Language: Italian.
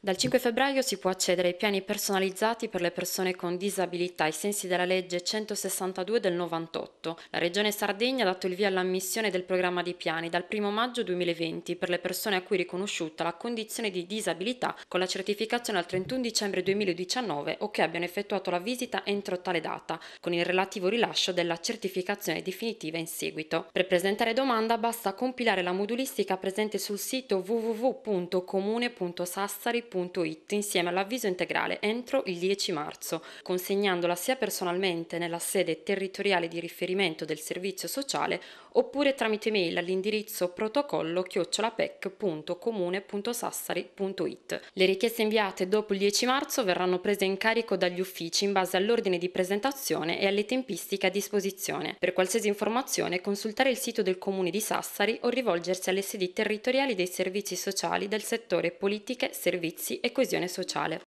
Dal 5 febbraio si può accedere ai piani personalizzati per le persone con disabilità ai sensi della legge 162 del 98. La Regione Sardegna ha dato il via all'ammissione del programma di piani dal 1 maggio 2020 per le persone a cui è riconosciuta la condizione di disabilità con la certificazione al 31 dicembre 2019 o che abbiano effettuato la visita entro tale data, con il relativo rilascio della certificazione definitiva in seguito. Per presentare domanda basta compilare la modulistica presente sul sito www.comune.sassari library.it insieme all'avviso integrale entro il 10 marzo, consegnandola sia personalmente nella sede territoriale di riferimento del servizio sociale oppure tramite mail all'indirizzo protocollo-pec.comune.sassari.it. Le richieste inviate dopo il 10 marzo verranno prese in carico dagli uffici in base all'ordine di presentazione e alle tempistiche a disposizione. Per qualsiasi informazione consultare il sito del Comune di Sassari o rivolgersi alle sedi territoriali dei servizi sociali del settore politiche, servizi servizi e coesione sociale.